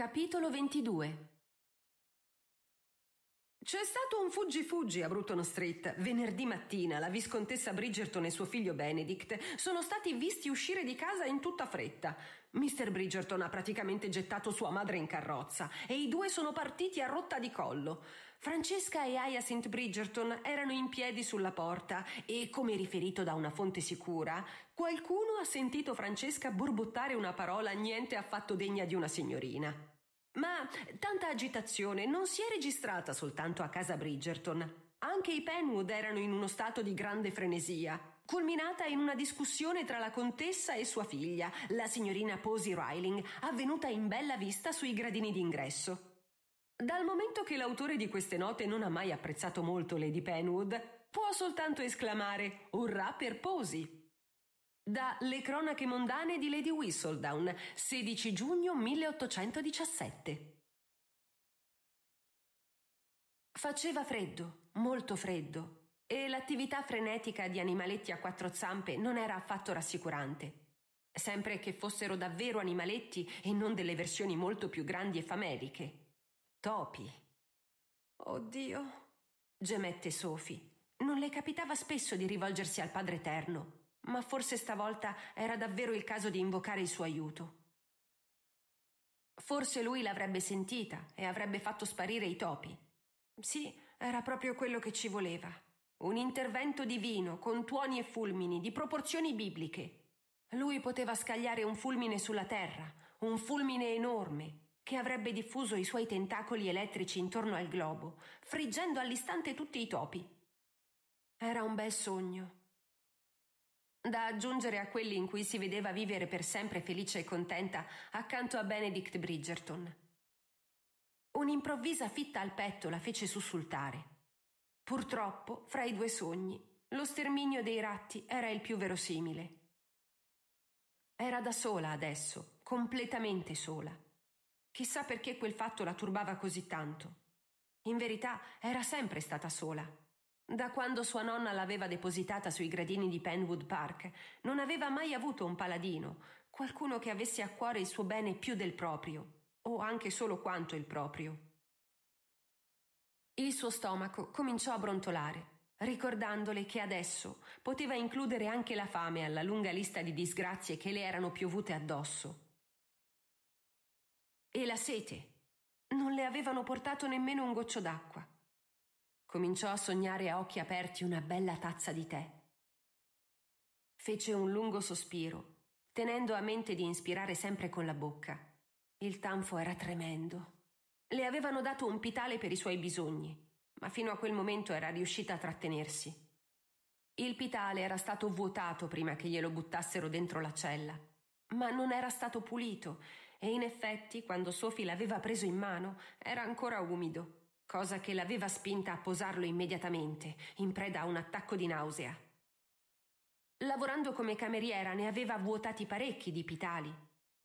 Capitolo 22 C'è stato un fuggi-fuggi a Bruton Street. Venerdì mattina la viscontessa Bridgerton e suo figlio Benedict sono stati visti uscire di casa in tutta fretta. Mr. Bridgerton ha praticamente gettato sua madre in carrozza e i due sono partiti a rotta di collo. Francesca e Hyacinth Bridgerton erano in piedi sulla porta e, come riferito da una fonte sicura, qualcuno ha sentito Francesca borbottare una parola niente affatto degna di una signorina. Ma tanta agitazione non si è registrata soltanto a casa Bridgerton. Anche i Penwood erano in uno stato di grande frenesia, culminata in una discussione tra la contessa e sua figlia, la signorina Posy Ryling, avvenuta in bella vista sui gradini d'ingresso. Dal momento che l'autore di queste note non ha mai apprezzato molto Lady Penwood, può soltanto esclamare Urrà per Posy! Da Le cronache mondane di Lady Whistledown, 16 giugno 1817. Faceva freddo, molto freddo, e l'attività frenetica di animaletti a quattro zampe non era affatto rassicurante. Sempre che fossero davvero animaletti e non delle versioni molto più grandi e fameliche. Topi. Oddio, gemette Sophie. Non le capitava spesso di rivolgersi al Padre Eterno ma forse stavolta era davvero il caso di invocare il suo aiuto. Forse lui l'avrebbe sentita e avrebbe fatto sparire i topi. Sì, era proprio quello che ci voleva. Un intervento divino, con tuoni e fulmini, di proporzioni bibliche. Lui poteva scagliare un fulmine sulla terra, un fulmine enorme, che avrebbe diffuso i suoi tentacoli elettrici intorno al globo, friggendo all'istante tutti i topi. Era un bel sogno, da aggiungere a quelli in cui si vedeva vivere per sempre felice e contenta accanto a Benedict Bridgerton. Un'improvvisa fitta al petto la fece sussultare. Purtroppo, fra i due sogni, lo sterminio dei ratti era il più verosimile. Era da sola adesso, completamente sola. Chissà perché quel fatto la turbava così tanto. In verità era sempre stata sola. Da quando sua nonna l'aveva depositata sui gradini di Penwood Park, non aveva mai avuto un paladino, qualcuno che avesse a cuore il suo bene più del proprio, o anche solo quanto il proprio. Il suo stomaco cominciò a brontolare, ricordandole che adesso poteva includere anche la fame alla lunga lista di disgrazie che le erano piovute addosso. E la sete. Non le avevano portato nemmeno un goccio d'acqua. Cominciò a sognare a occhi aperti una bella tazza di tè. Fece un lungo sospiro, tenendo a mente di inspirare sempre con la bocca. Il tanfo era tremendo. Le avevano dato un pitale per i suoi bisogni, ma fino a quel momento era riuscita a trattenersi. Il pitale era stato vuotato prima che glielo buttassero dentro la cella, ma non era stato pulito e in effetti, quando Sophie l'aveva preso in mano, era ancora umido cosa che l'aveva spinta a posarlo immediatamente, in preda a un attacco di nausea. Lavorando come cameriera ne aveva vuotati parecchi di pitali,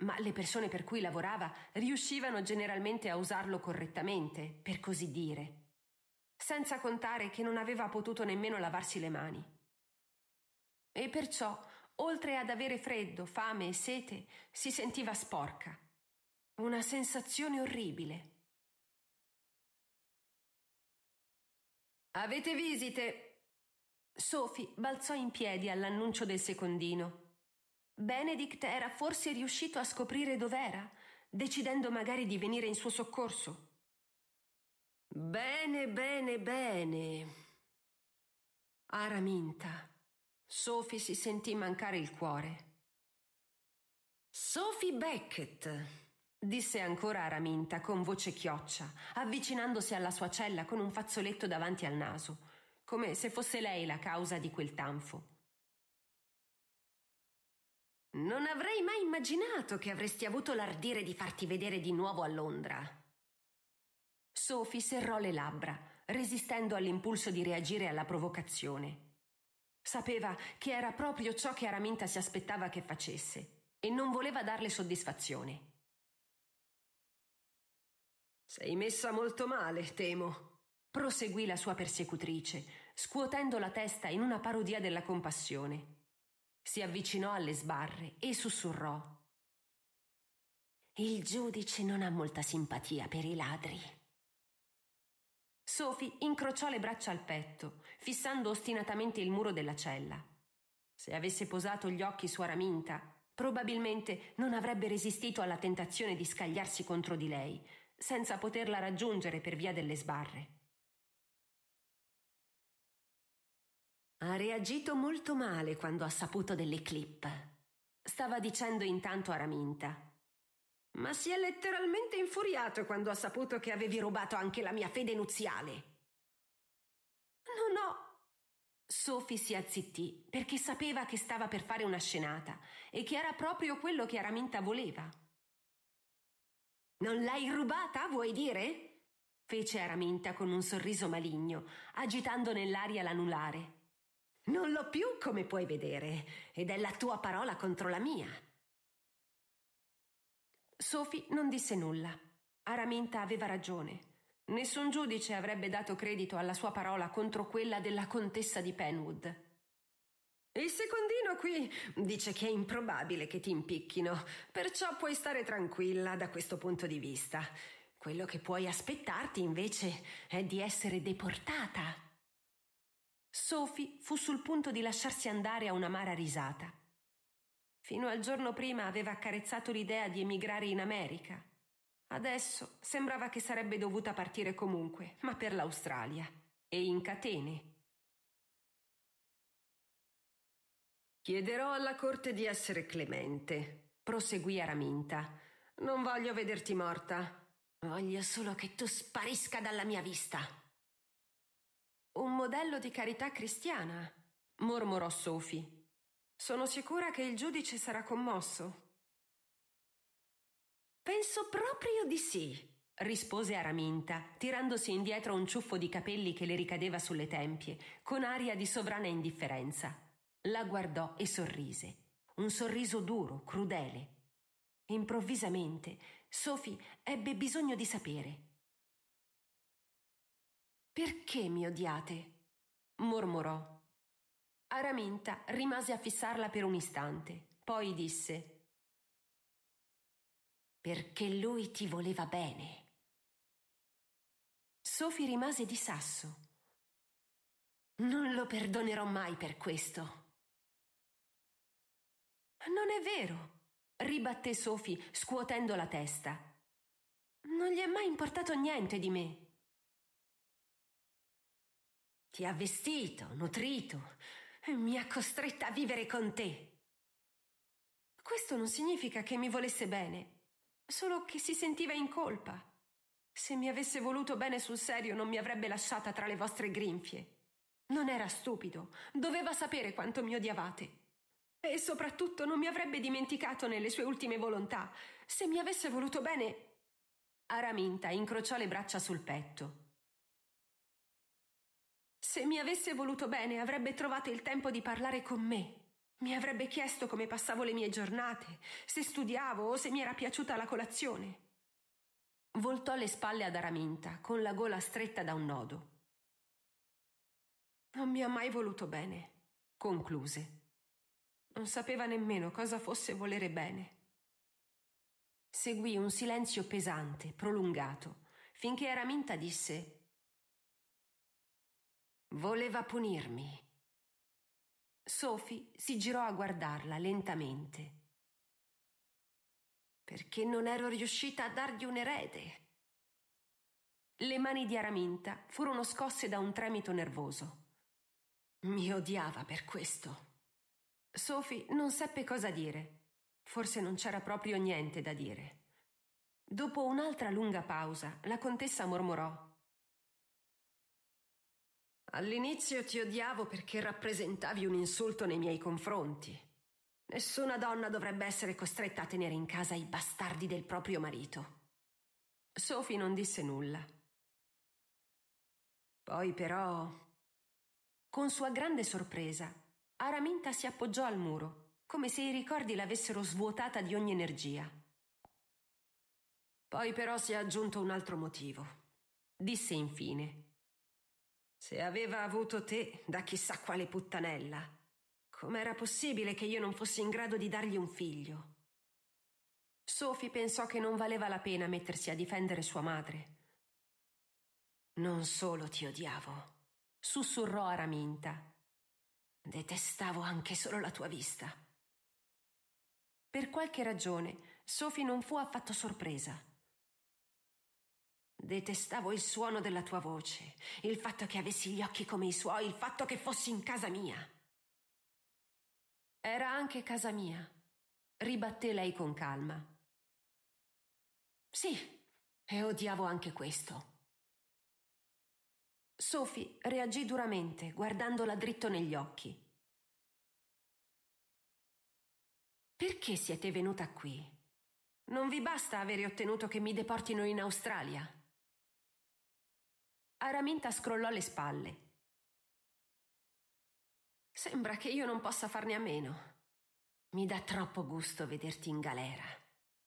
ma le persone per cui lavorava riuscivano generalmente a usarlo correttamente, per così dire, senza contare che non aveva potuto nemmeno lavarsi le mani. E perciò, oltre ad avere freddo, fame e sete, si sentiva sporca. Una sensazione orribile. Avete visite! Sophie balzò in piedi all'annuncio del secondino. Benedict era forse riuscito a scoprire dov'era, decidendo magari di venire in suo soccorso. Bene, bene, bene. Araminta. Sophie si sentì mancare il cuore. Sophie Beckett disse ancora Araminta con voce chioccia, avvicinandosi alla sua cella con un fazzoletto davanti al naso, come se fosse lei la causa di quel tanfo. Non avrei mai immaginato che avresti avuto l'ardire di farti vedere di nuovo a Londra. Sophie serrò le labbra, resistendo all'impulso di reagire alla provocazione. Sapeva che era proprio ciò che Araminta si aspettava che facesse e non voleva darle soddisfazione. Sei messa molto male, temo, proseguì la sua persecutrice, scuotendo la testa in una parodia della compassione. Si avvicinò alle sbarre e sussurrò. Il giudice non ha molta simpatia per i ladri. Sophie incrociò le braccia al petto, fissando ostinatamente il muro della cella. Se avesse posato gli occhi su Araminta, probabilmente non avrebbe resistito alla tentazione di scagliarsi contro di lei, senza poterla raggiungere per via delle sbarre. Ha reagito molto male quando ha saputo delle clip, stava dicendo intanto a Raminta. Ma si è letteralmente infuriato quando ha saputo che avevi rubato anche la mia fede nuziale. No, no. Sophie si azzittì perché sapeva che stava per fare una scenata e che era proprio quello che Araminta voleva. Non l'hai rubata, vuoi dire? fece Araminta con un sorriso maligno, agitando nell'aria l'anulare. Non l'ho più, come puoi vedere, ed è la tua parola contro la mia. Sophie non disse nulla. Araminta aveva ragione. Nessun giudice avrebbe dato credito alla sua parola contro quella della contessa di Penwood. Il secondino qui dice che è improbabile che ti impicchino, perciò puoi stare tranquilla da questo punto di vista. Quello che puoi aspettarti invece è di essere deportata. Sophie fu sul punto di lasciarsi andare a un'amara risata. Fino al giorno prima aveva accarezzato l'idea di emigrare in America. Adesso sembrava che sarebbe dovuta partire comunque, ma per l'Australia, e in catene Chiederò alla corte di essere clemente, proseguì Araminta. Non voglio vederti morta. Voglio solo che tu sparisca dalla mia vista. Un modello di carità cristiana, mormorò Sophie. Sono sicura che il giudice sarà commosso. Penso proprio di sì, rispose Araminta, tirandosi indietro un ciuffo di capelli che le ricadeva sulle tempie, con aria di sovrana indifferenza. La guardò e sorrise, un sorriso duro, crudele. Improvvisamente Sophie ebbe bisogno di sapere. Perché mi odiate? mormorò. Araminta rimase a fissarla per un istante, poi disse Perché lui ti voleva bene. Sophie rimase di sasso. Non lo perdonerò mai per questo. Non è vero, ribatté Sophie scuotendo la testa. Non gli è mai importato niente di me. Ti ha vestito, nutrito e mi ha costretta a vivere con te. Questo non significa che mi volesse bene, solo che si sentiva in colpa. Se mi avesse voluto bene sul serio non mi avrebbe lasciata tra le vostre grinfie. Non era stupido, doveva sapere quanto mi odiavate. E soprattutto non mi avrebbe dimenticato nelle sue ultime volontà. Se mi avesse voluto bene. Araminta incrociò le braccia sul petto. Se mi avesse voluto bene, avrebbe trovato il tempo di parlare con me. Mi avrebbe chiesto come passavo le mie giornate, se studiavo o se mi era piaciuta la colazione. Voltò le spalle ad Araminta, con la gola stretta da un nodo. Non mi ha mai voluto bene, concluse. Non sapeva nemmeno cosa fosse volere bene. Seguì un silenzio pesante, prolungato, finché Araminta disse Voleva punirmi. Sophie si girò a guardarla lentamente. Perché non ero riuscita a dargli un erede. Le mani di Araminta furono scosse da un tremito nervoso. Mi odiava per questo. Sophie non seppe cosa dire. Forse non c'era proprio niente da dire. Dopo un'altra lunga pausa, la contessa mormorò. All'inizio ti odiavo perché rappresentavi un insulto nei miei confronti. Nessuna donna dovrebbe essere costretta a tenere in casa i bastardi del proprio marito. Sophie non disse nulla. Poi però, con sua grande sorpresa, Araminta si appoggiò al muro, come se i ricordi l'avessero svuotata di ogni energia. Poi però si è aggiunto un altro motivo. Disse infine: Se aveva avuto te da chissà quale puttanella, com'era possibile che io non fossi in grado di dargli un figlio? Sophie pensò che non valeva la pena mettersi a difendere sua madre. Non solo ti odiavo, sussurrò Araminta Detestavo anche solo la tua vista. Per qualche ragione, Sophie non fu affatto sorpresa. Detestavo il suono della tua voce, il fatto che avessi gli occhi come i suoi, il fatto che fossi in casa mia. Era anche casa mia, ribatté lei con calma. Sì, e odiavo anche questo. Sophie reagì duramente, guardandola dritto negli occhi. Perché siete venuta qui? Non vi basta avere ottenuto che mi deportino in Australia? Araminta scrollò le spalle. Sembra che io non possa farne a meno. Mi dà troppo gusto vederti in galera.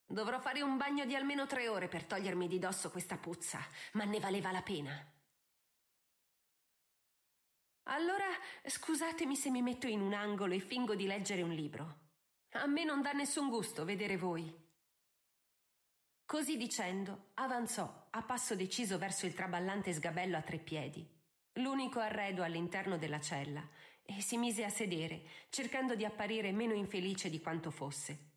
Dovrò fare un bagno di almeno tre ore per togliermi di dosso questa puzza, ma ne valeva la pena. Allora scusatemi se mi metto in un angolo e fingo di leggere un libro. A me non dà nessun gusto vedere voi. Così dicendo, avanzò a passo deciso verso il traballante sgabello a tre piedi, l'unico arredo all'interno della cella, e si mise a sedere, cercando di apparire meno infelice di quanto fosse.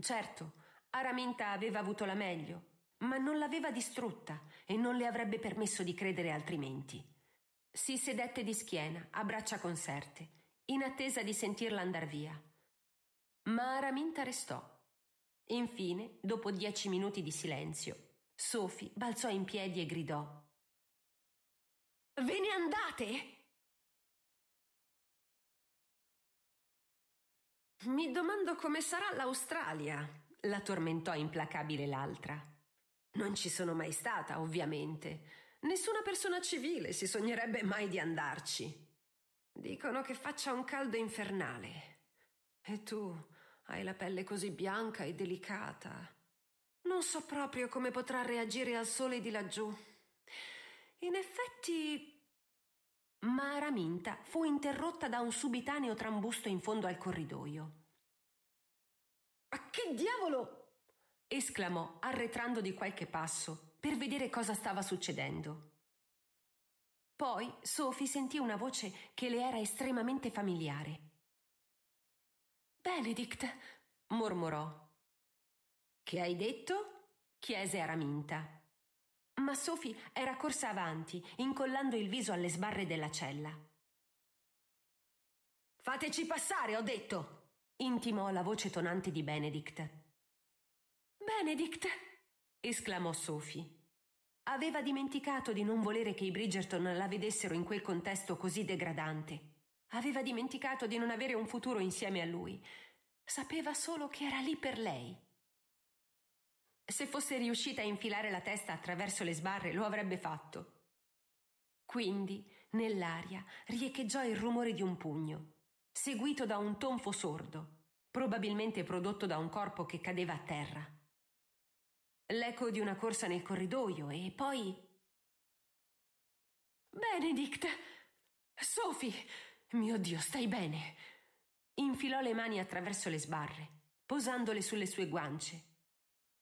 Certo, Araminta aveva avuto la meglio, ma non l'aveva distrutta e non le avrebbe permesso di credere altrimenti. Si sedette di schiena, a braccia conserte, in attesa di sentirla andar via. Ma Araminta restò. Infine, dopo dieci minuti di silenzio, Sophie balzò in piedi e gridò: Ve ne andate! Mi domando come sarà l'Australia, la tormentò implacabile l'altra. Non ci sono mai stata, ovviamente, Nessuna persona civile si sognerebbe mai di andarci. Dicono che faccia un caldo infernale. E tu hai la pelle così bianca e delicata. Non so proprio come potrà reagire al sole di laggiù. In effetti. Ma Araminta fu interrotta da un subitaneo trambusto in fondo al corridoio. Ma che diavolo! esclamò, arretrando di qualche passo, per vedere cosa stava succedendo. Poi Sophie sentì una voce che le era estremamente familiare. Benedict, mormorò. Che hai detto? chiese Araminta. Ma Sophie era corsa avanti, incollando il viso alle sbarre della cella. Fateci passare, ho detto! intimò la voce tonante di Benedict. Benedict! esclamò Sophie. Aveva dimenticato di non volere che i Bridgerton la vedessero in quel contesto così degradante. Aveva dimenticato di non avere un futuro insieme a lui. Sapeva solo che era lì per lei. Se fosse riuscita a infilare la testa attraverso le sbarre, lo avrebbe fatto. Quindi, nell'aria, riecheggiò il rumore di un pugno, seguito da un tonfo sordo, probabilmente prodotto da un corpo che cadeva a terra l'eco di una corsa nel corridoio e poi... Benedict! Sophie! Mio Dio, stai bene! Infilò le mani attraverso le sbarre, posandole sulle sue guance.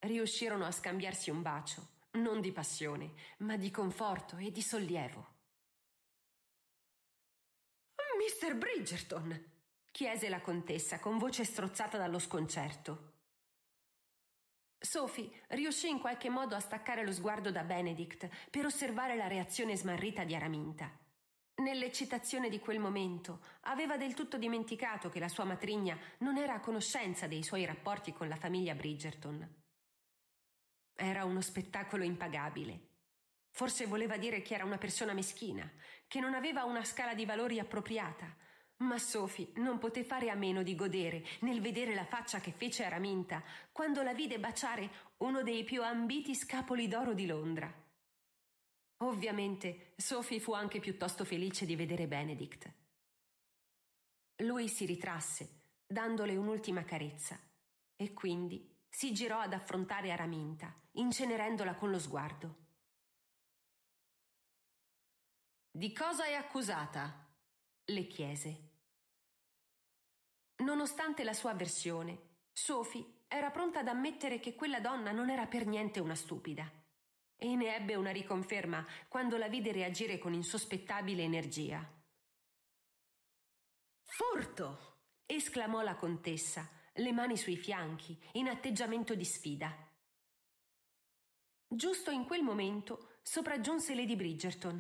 Riuscirono a scambiarsi un bacio, non di passione, ma di conforto e di sollievo. Mister Bridgerton! chiese la contessa con voce strozzata dallo sconcerto. Sophie riuscì in qualche modo a staccare lo sguardo da Benedict per osservare la reazione smarrita di Araminta. Nell'eccitazione di quel momento aveva del tutto dimenticato che la sua matrigna non era a conoscenza dei suoi rapporti con la famiglia Bridgerton. Era uno spettacolo impagabile. Forse voleva dire che era una persona meschina, che non aveva una scala di valori appropriata, ma Sophie non poté fare a meno di godere nel vedere la faccia che fece Araminta quando la vide baciare uno dei più ambiti scapoli d'oro di Londra. Ovviamente Sophie fu anche piuttosto felice di vedere Benedict. Lui si ritrasse, dandole un'ultima carezza, e quindi si girò ad affrontare Araminta, incenerendola con lo sguardo. Di cosa è accusata? le chiese. Nonostante la sua avversione, Sophie era pronta ad ammettere che quella donna non era per niente una stupida. E ne ebbe una riconferma quando la vide reagire con insospettabile energia. Furto! esclamò la contessa, le mani sui fianchi, in atteggiamento di sfida. Giusto in quel momento sopraggiunse Lady Bridgerton.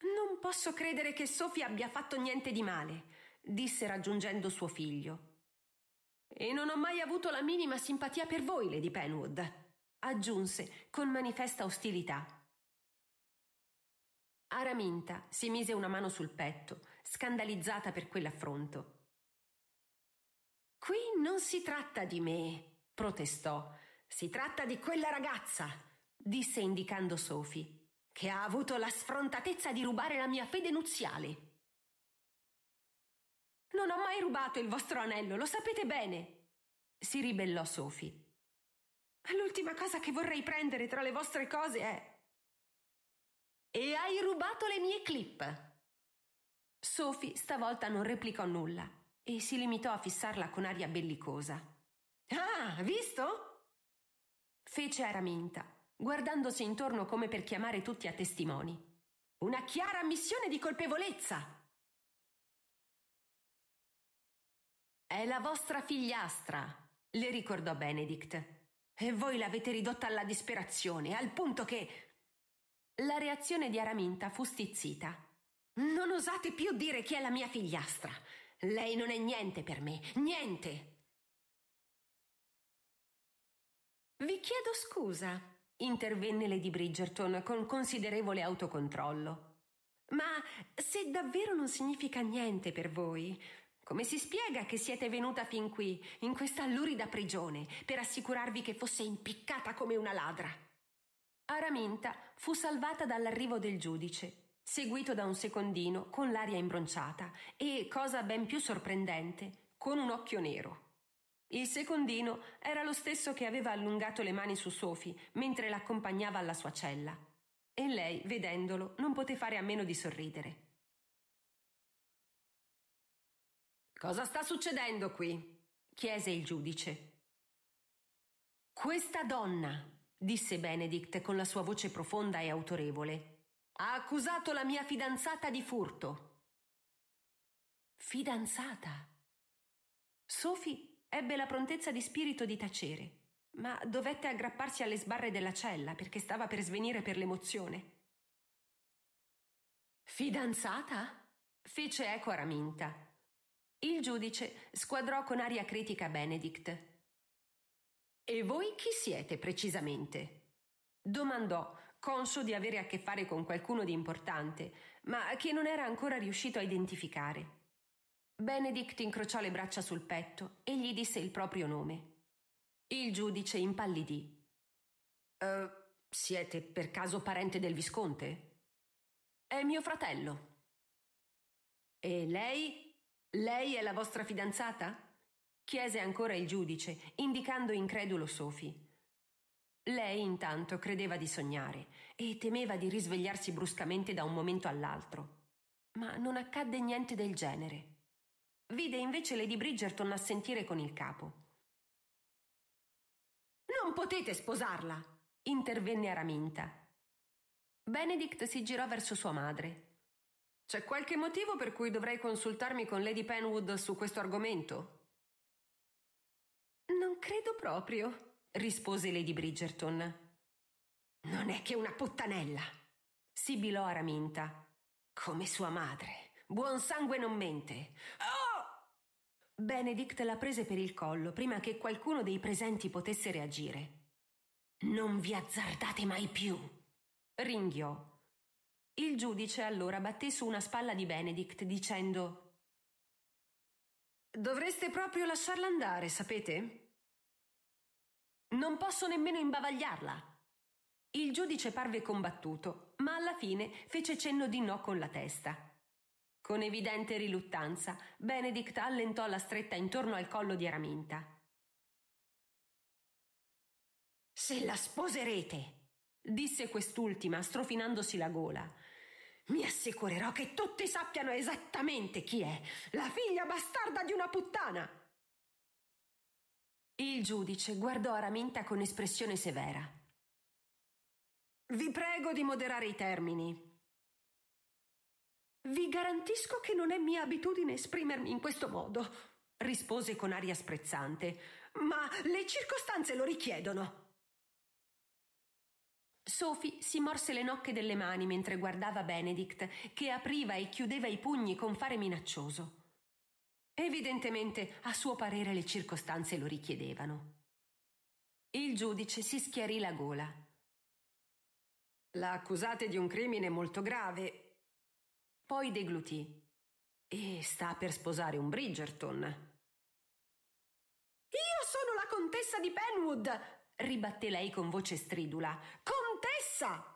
Non posso credere che Sophie abbia fatto niente di male disse raggiungendo suo figlio. E non ho mai avuto la minima simpatia per voi, Lady Penwood, aggiunse con manifesta ostilità. Araminta si mise una mano sul petto, scandalizzata per quell'affronto. Qui non si tratta di me, protestò. Si tratta di quella ragazza, disse indicando Sophie, che ha avuto la sfrontatezza di rubare la mia fede nuziale. Non ho mai rubato il vostro anello, lo sapete bene! si ribellò Sophie. L'ultima cosa che vorrei prendere tra le vostre cose è. E hai rubato le mie clip! Sophie stavolta non replicò nulla e si limitò a fissarla con aria bellicosa. Ah, visto? fece Araminta, guardandosi intorno come per chiamare tutti a testimoni. Una chiara ammissione di colpevolezza! È la vostra figliastra, le ricordò Benedict. E voi l'avete ridotta alla disperazione, al punto che. La reazione di Araminta fu stizzita. Non osate più dire chi è la mia figliastra. Lei non è niente per me, niente. Vi chiedo scusa, intervenne Lady Bridgerton con considerevole autocontrollo. Ma se davvero non significa niente per voi, come si spiega che siete venuta fin qui, in questa lurida prigione, per assicurarvi che fosse impiccata come una ladra? Araminta fu salvata dall'arrivo del giudice, seguito da un secondino con l'aria imbronciata e, cosa ben più sorprendente, con un occhio nero. Il secondino era lo stesso che aveva allungato le mani su Sophie mentre l'accompagnava alla sua cella. E lei, vedendolo, non poté fare a meno di sorridere. Cosa sta succedendo qui? chiese il giudice. Questa donna, disse Benedict con la sua voce profonda e autorevole, ha accusato la mia fidanzata di furto. Fidanzata? Sophie ebbe la prontezza di spirito di tacere, ma dovette aggrapparsi alle sbarre della cella perché stava per svenire per l'emozione. Fidanzata? fece eco Araminta il giudice squadrò con aria critica Benedict. E voi chi siete precisamente? Domandò, conscio di avere a che fare con qualcuno di importante, ma che non era ancora riuscito a identificare. Benedict incrociò le braccia sul petto e gli disse il proprio nome. Il giudice impallidì. Uh, siete per caso parente del visconte? È mio fratello. E lei? Lei è la vostra fidanzata? chiese ancora il giudice, indicando incredulo Sofi. Lei intanto credeva di sognare e temeva di risvegliarsi bruscamente da un momento all'altro. Ma non accadde niente del genere. Vide invece Lady Bridgerton a sentire con il capo. Non potete sposarla! intervenne Araminta. Benedict si girò verso sua madre. C'è qualche motivo per cui dovrei consultarmi con Lady Penwood su questo argomento? Non credo proprio, rispose Lady Bridgerton. Non è che una puttanella, sibilò Araminta. Come sua madre. Buon sangue non mente. Oh! Benedict la prese per il collo prima che qualcuno dei presenti potesse reagire. Non vi azzardate mai più, ringhiò il giudice allora batté su una spalla di Benedict dicendo Dovreste proprio lasciarla andare, sapete? Non posso nemmeno imbavagliarla. Il giudice parve combattuto, ma alla fine fece cenno di no con la testa. Con evidente riluttanza, Benedict allentò la stretta intorno al collo di Araminta. Se la sposerete, disse quest'ultima, strofinandosi la gola. Mi assicurerò che tutti sappiano esattamente chi è, la figlia bastarda di una puttana. Il giudice guardò Araminta con espressione severa. Vi prego di moderare i termini. Vi garantisco che non è mia abitudine esprimermi in questo modo, rispose con aria sprezzante, ma le circostanze lo richiedono. Sophie si morse le nocche delle mani mentre guardava Benedict, che apriva e chiudeva i pugni con fare minaccioso. Evidentemente, a suo parere, le circostanze lo richiedevano. Il giudice si schiarì la gola. La accusate di un crimine molto grave. Poi deglutì. E sta per sposare un Bridgerton. Io sono la contessa di Penwood! ribatté lei con voce stridula. Con contessa!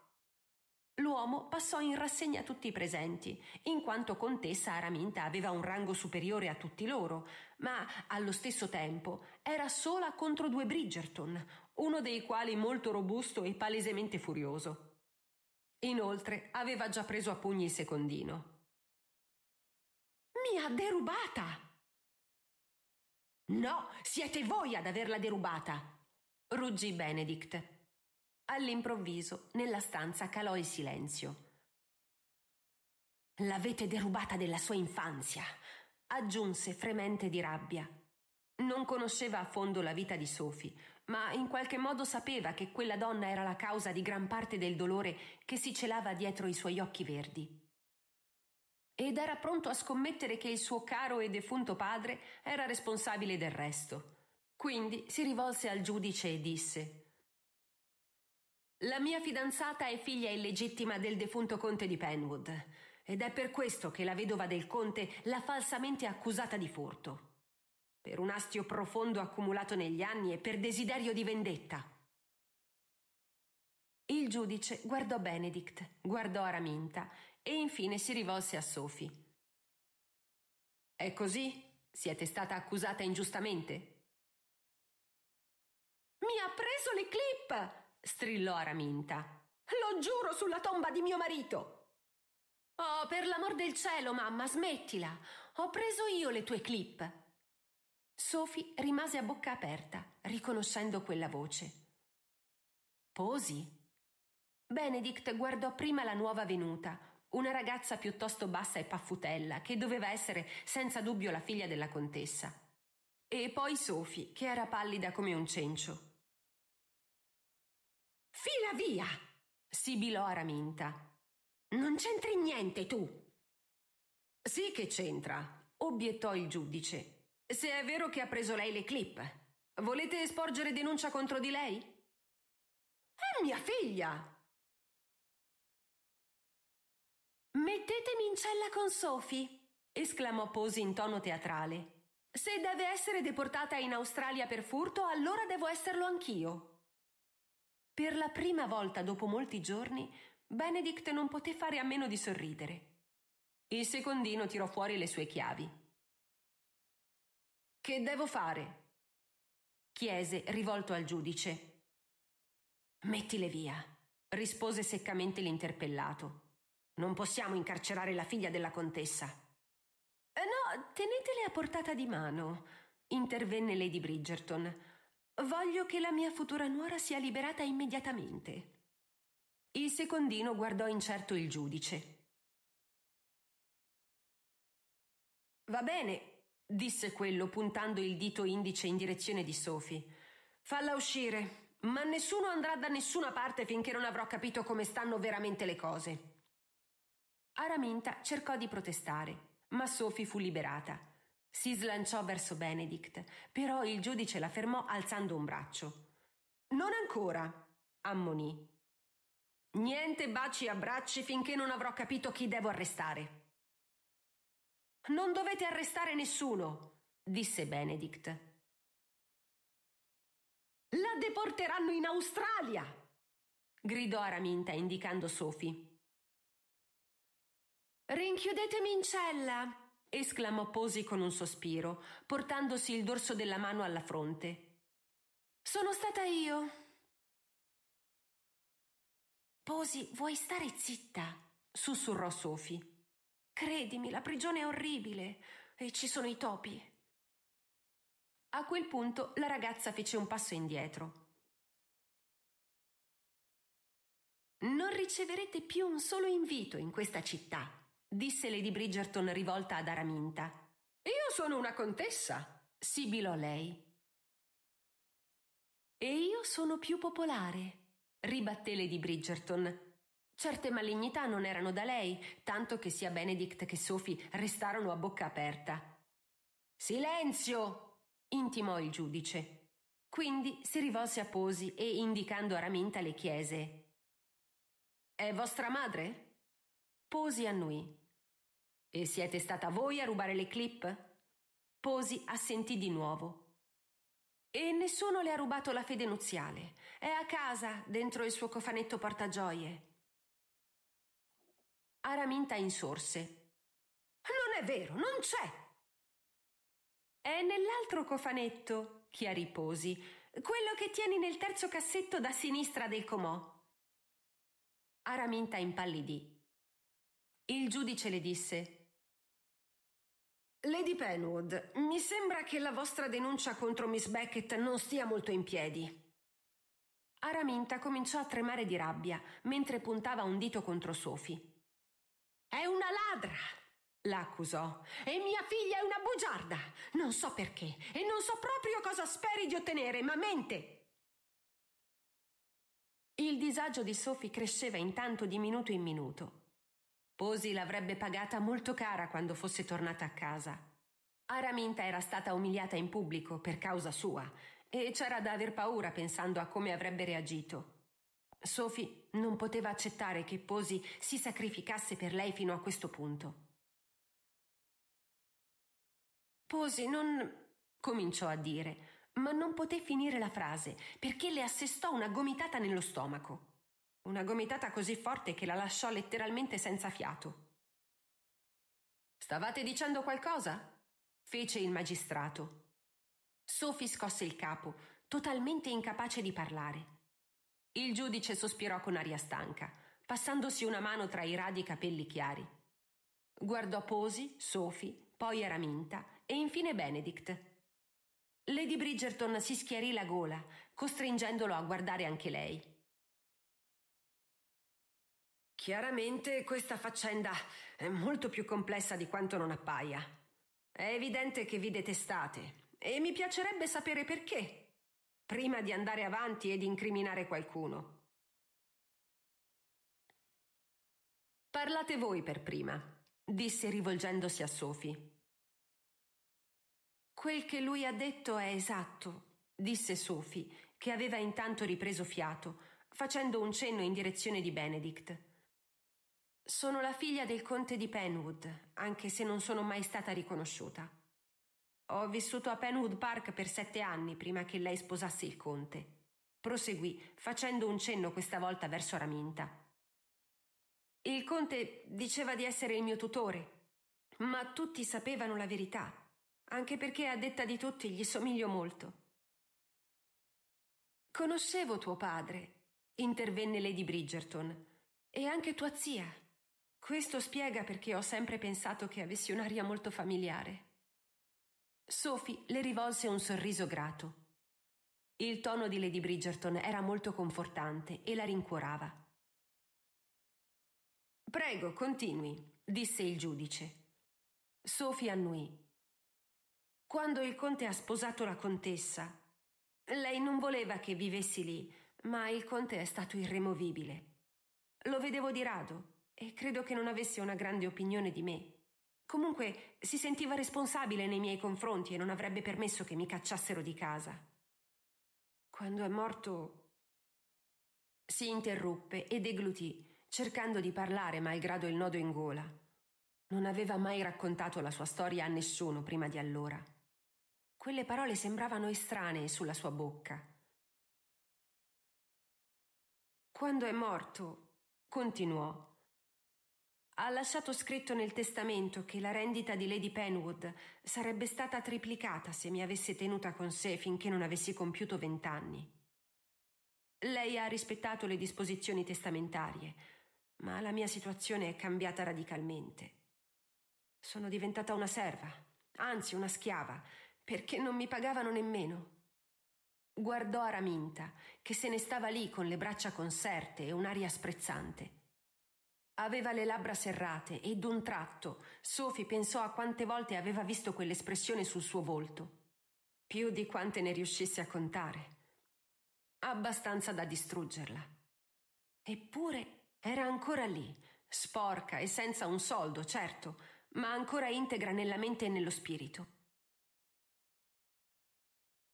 L'uomo passò in rassegna tutti i presenti, in quanto contessa Araminta aveva un rango superiore a tutti loro, ma allo stesso tempo era sola contro due Bridgerton, uno dei quali molto robusto e palesemente furioso. Inoltre aveva già preso a pugni il secondino. Mi ha derubata! No, siete voi ad averla derubata! ruggì Benedict all'improvviso nella stanza calò il silenzio. L'avete derubata della sua infanzia, aggiunse fremente di rabbia. Non conosceva a fondo la vita di Sophie, ma in qualche modo sapeva che quella donna era la causa di gran parte del dolore che si celava dietro i suoi occhi verdi. Ed era pronto a scommettere che il suo caro e defunto padre era responsabile del resto. Quindi si rivolse al giudice e disse la mia fidanzata è figlia illegittima del defunto conte di Penwood ed è per questo che la vedova del conte l'ha falsamente accusata di furto. Per un astio profondo accumulato negli anni e per desiderio di vendetta. Il giudice guardò Benedict, guardò Araminta e infine si rivolse a Sophie. È così? Siete stata accusata ingiustamente? Mi ha preso le clip! strillò Araminta. Lo giuro sulla tomba di mio marito. Oh, per l'amor del cielo, mamma, smettila. Ho preso io le tue clip. Sophie rimase a bocca aperta, riconoscendo quella voce. Posi? Benedict guardò prima la nuova venuta, una ragazza piuttosto bassa e paffutella, che doveva essere senza dubbio la figlia della contessa. E poi Sophie, che era pallida come un cencio. Fila via! sibilò Araminta. Non c'entri niente tu! Sì che c'entra, obiettò il giudice. Se è vero che ha preso lei le clip, volete sporgere denuncia contro di lei? È mia figlia! Mettetemi in cella con Sophie! esclamò Posi in tono teatrale. Se deve essere deportata in Australia per furto, allora devo esserlo anch'io. Per la prima volta dopo molti giorni, Benedict non poté fare a meno di sorridere. Il secondino tirò fuori le sue chiavi. Che devo fare? chiese, rivolto al giudice. Mettile via, rispose seccamente l'interpellato. Non possiamo incarcerare la figlia della contessa. Eh, no, tenetele a portata di mano, intervenne Lady Bridgerton. Voglio che la mia futura nuora sia liberata immediatamente. Il secondino guardò incerto il giudice. Va bene, disse quello puntando il dito indice in direzione di Sophie. Falla uscire, ma nessuno andrà da nessuna parte finché non avrò capito come stanno veramente le cose. Araminta cercò di protestare, ma Sophie fu liberata si slanciò verso Benedict, però il giudice la fermò alzando un braccio. Non ancora, ammonì. Niente baci e abbracci finché non avrò capito chi devo arrestare. Non dovete arrestare nessuno, disse Benedict. La deporteranno in Australia! gridò Araminta indicando Sophie. Rinchiudetemi in cella, esclamò Posi con un sospiro, portandosi il dorso della mano alla fronte. Sono stata io. Posi, vuoi stare zitta? sussurrò Sofi. Credimi, la prigione è orribile e ci sono i topi. A quel punto la ragazza fece un passo indietro. Non riceverete più un solo invito in questa città, disse Lady Bridgerton rivolta ad Araminta. Io sono una contessa, sibilò lei. E io sono più popolare, ribatté Lady Bridgerton. Certe malignità non erano da lei, tanto che sia Benedict che Sophie restarono a bocca aperta. Silenzio! intimò il giudice. Quindi si rivolse a Posi e, indicando Araminta, le chiese: È vostra madre? Posi annuì. E siete stata voi a rubare le clip? Posi assentì di nuovo. E nessuno le ha rubato la fede nuziale. È a casa, dentro il suo cofanetto portagioie. Araminta insorse. Non è vero, non c'è! È nell'altro cofanetto, chiarì Posi, quello che tieni nel terzo cassetto da sinistra del comò. Araminta impallidì. Il giudice le disse Lady Penwood, mi sembra che la vostra denuncia contro Miss Beckett non stia molto in piedi. Araminta cominciò a tremare di rabbia mentre puntava un dito contro Sophie. È una ladra! la accusò. E mia figlia è una bugiarda! Non so perché e non so proprio cosa speri di ottenere, ma mente! Il disagio di Sophie cresceva intanto di minuto in minuto Posi l'avrebbe pagata molto cara quando fosse tornata a casa. Araminta era stata umiliata in pubblico per causa sua e c'era da aver paura pensando a come avrebbe reagito. Sophie non poteva accettare che Posi si sacrificasse per lei fino a questo punto. Posi non. cominciò a dire, ma non poté finire la frase perché le assestò una gomitata nello stomaco. Una gomitata così forte che la lasciò letteralmente senza fiato. Stavate dicendo qualcosa? fece il magistrato. Sophie scosse il capo, totalmente incapace di parlare. Il giudice sospirò con aria stanca, passandosi una mano tra i radi capelli chiari. Guardò Posi, Sophie, poi Araminta e infine Benedict. Lady Bridgerton si schiarì la gola, costringendolo a guardare anche lei. Chiaramente questa faccenda è molto più complessa di quanto non appaia. È evidente che vi detestate e mi piacerebbe sapere perché, prima di andare avanti ed incriminare qualcuno. Parlate voi per prima, disse rivolgendosi a Sophie. Quel che lui ha detto è esatto, disse Sophie, che aveva intanto ripreso fiato, facendo un cenno in direzione di Benedict. Sono la figlia del conte di Penwood, anche se non sono mai stata riconosciuta. Ho vissuto a Penwood Park per sette anni prima che lei sposasse il conte. Proseguì, facendo un cenno questa volta verso Raminta. Il conte diceva di essere il mio tutore, ma tutti sapevano la verità, anche perché a detta di tutti gli somiglio molto. Conoscevo tuo padre, intervenne Lady Bridgerton, e anche tua zia, questo spiega perché ho sempre pensato che avessi un'aria molto familiare. Sophie le rivolse un sorriso grato. Il tono di Lady Bridgerton era molto confortante e la rincuorava. Prego, continui, disse il giudice. Sophie annuì. Quando il conte ha sposato la contessa, lei non voleva che vivessi lì, ma il conte è stato irremovibile. Lo vedevo di rado e credo che non avesse una grande opinione di me. Comunque si sentiva responsabile nei miei confronti e non avrebbe permesso che mi cacciassero di casa. Quando è morto... si interruppe e deglutì, cercando di parlare malgrado il nodo in gola. Non aveva mai raccontato la sua storia a nessuno prima di allora. Quelle parole sembravano estranee sulla sua bocca. Quando è morto, continuò, ha lasciato scritto nel testamento che la rendita di Lady Penwood sarebbe stata triplicata se mi avesse tenuta con sé finché non avessi compiuto vent'anni. Lei ha rispettato le disposizioni testamentarie, ma la mia situazione è cambiata radicalmente. Sono diventata una serva, anzi una schiava, perché non mi pagavano nemmeno. Guardò Araminta, che se ne stava lì con le braccia conserte e un'aria sprezzante. Aveva le labbra serrate e d'un tratto Sophie pensò a quante volte aveva visto quell'espressione sul suo volto. Più di quante ne riuscisse a contare. Abbastanza da distruggerla. Eppure era ancora lì, sporca e senza un soldo, certo, ma ancora integra nella mente e nello spirito.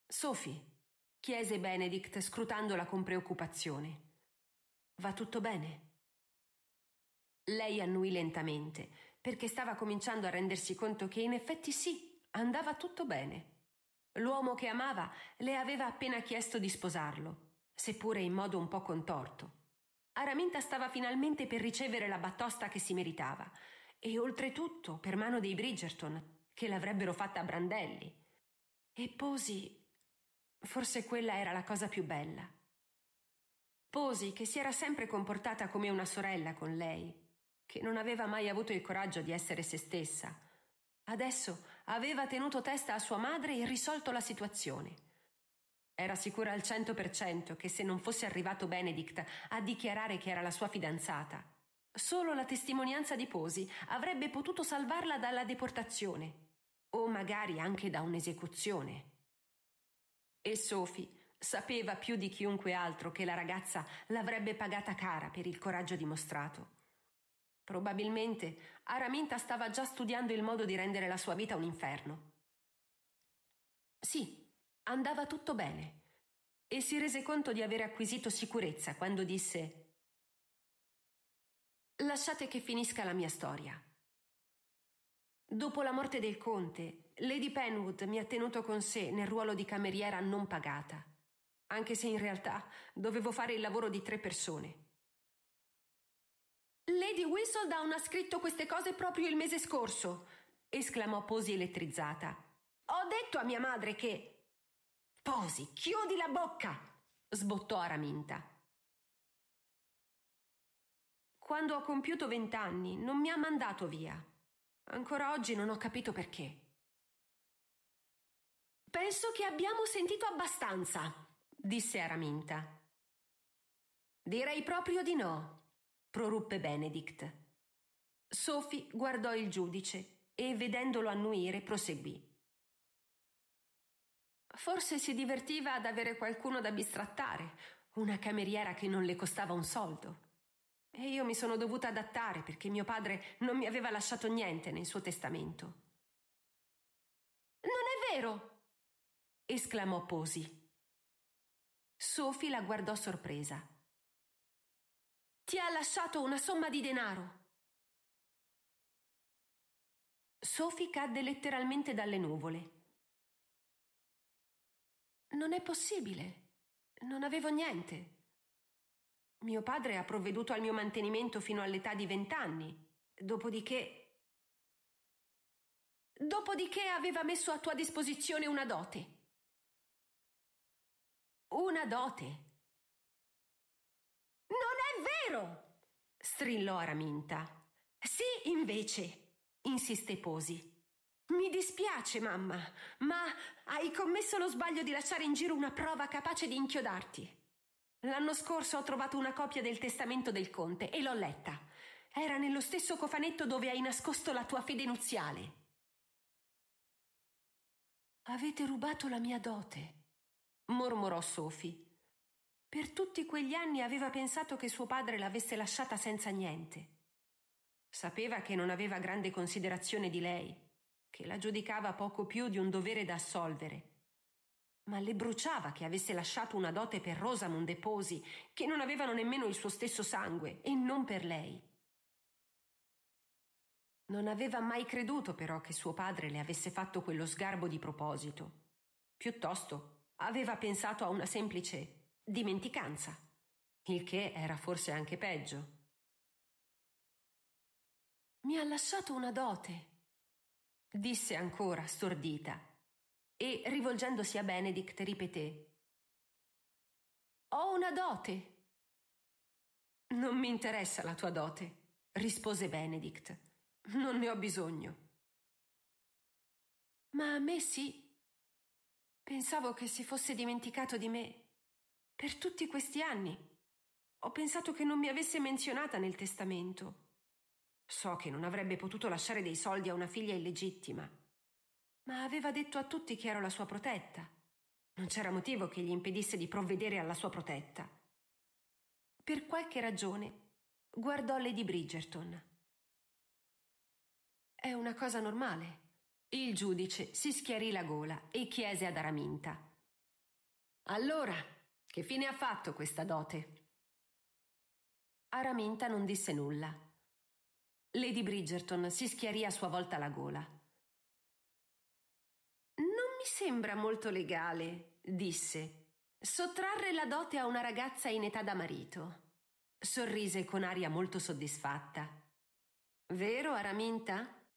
Sophie, chiese Benedict scrutandola con preoccupazione. Va tutto bene? Lei annuì lentamente, perché stava cominciando a rendersi conto che in effetti sì, andava tutto bene. L'uomo che amava le aveva appena chiesto di sposarlo, seppure in modo un po' contorto. Araminta stava finalmente per ricevere la battosta che si meritava, e oltretutto per mano dei Bridgerton, che l'avrebbero fatta a brandelli. E Posi. forse quella era la cosa più bella. Posi, che si era sempre comportata come una sorella con lei, che non aveva mai avuto il coraggio di essere se stessa. Adesso aveva tenuto testa a sua madre e risolto la situazione. Era sicura al 100% che se non fosse arrivato Benedict a dichiarare che era la sua fidanzata, solo la testimonianza di Posi avrebbe potuto salvarla dalla deportazione o magari anche da un'esecuzione. E Sophie sapeva più di chiunque altro che la ragazza l'avrebbe pagata cara per il coraggio dimostrato Probabilmente Araminta stava già studiando il modo di rendere la sua vita un inferno. Sì, andava tutto bene e si rese conto di aver acquisito sicurezza quando disse Lasciate che finisca la mia storia. Dopo la morte del conte, Lady Penwood mi ha tenuto con sé nel ruolo di cameriera non pagata, anche se in realtà dovevo fare il lavoro di tre persone. Lady Whistledown ha scritto queste cose proprio il mese scorso, esclamò Posi elettrizzata. Ho detto a mia madre che. Posi, chiudi la bocca! sbottò Araminta. Quando ho compiuto vent'anni non mi ha mandato via. Ancora oggi non ho capito perché. Penso che abbiamo sentito abbastanza, disse Araminta. Direi proprio di no, proruppe Benedict. Sophie guardò il giudice e, vedendolo annuire, proseguì. Forse si divertiva ad avere qualcuno da bistrattare, una cameriera che non le costava un soldo. E io mi sono dovuta adattare perché mio padre non mi aveva lasciato niente nel suo testamento. Non è vero! esclamò Posi. Sophie la guardò sorpresa ti ha lasciato una somma di denaro. Sophie cadde letteralmente dalle nuvole. Non è possibile. Non avevo niente. Mio padre ha provveduto al mio mantenimento fino all'età di vent'anni. Dopodiché... Dopodiché aveva messo a tua disposizione una dote. Una dote vero! strillò Araminta. Sì, invece, insisté Posi. Mi dispiace, mamma, ma hai commesso lo sbaglio di lasciare in giro una prova capace di inchiodarti. L'anno scorso ho trovato una copia del testamento del conte e l'ho letta. Era nello stesso cofanetto dove hai nascosto la tua fede nuziale. Avete rubato la mia dote, mormorò Sophie. Per tutti quegli anni aveva pensato che suo padre l'avesse lasciata senza niente. Sapeva che non aveva grande considerazione di lei, che la giudicava poco più di un dovere da assolvere. Ma le bruciava che avesse lasciato una dote per Rosamond e Posi, che non avevano nemmeno il suo stesso sangue, e non per lei. Non aveva mai creduto però che suo padre le avesse fatto quello sgarbo di proposito. Piuttosto aveva pensato a una semplice dimenticanza, il che era forse anche peggio. Mi ha lasciato una dote, disse ancora stordita, e rivolgendosi a Benedict ripeté. Ho una dote. Non mi interessa la tua dote, rispose Benedict. Non ne ho bisogno. Ma a me sì. Pensavo che si fosse dimenticato di me per tutti questi anni. Ho pensato che non mi avesse menzionata nel testamento. So che non avrebbe potuto lasciare dei soldi a una figlia illegittima, ma aveva detto a tutti che ero la sua protetta. Non c'era motivo che gli impedisse di provvedere alla sua protetta. Per qualche ragione guardò Lady Bridgerton. È una cosa normale. Il giudice si schiarì la gola e chiese ad Araminta. Allora, che fine ha fatto questa dote? Araminta non disse nulla. Lady Bridgerton si schiarì a sua volta la gola. Non mi sembra molto legale, disse, sottrarre la dote a una ragazza in età da marito. Sorrise con aria molto soddisfatta. Vero, Araminta?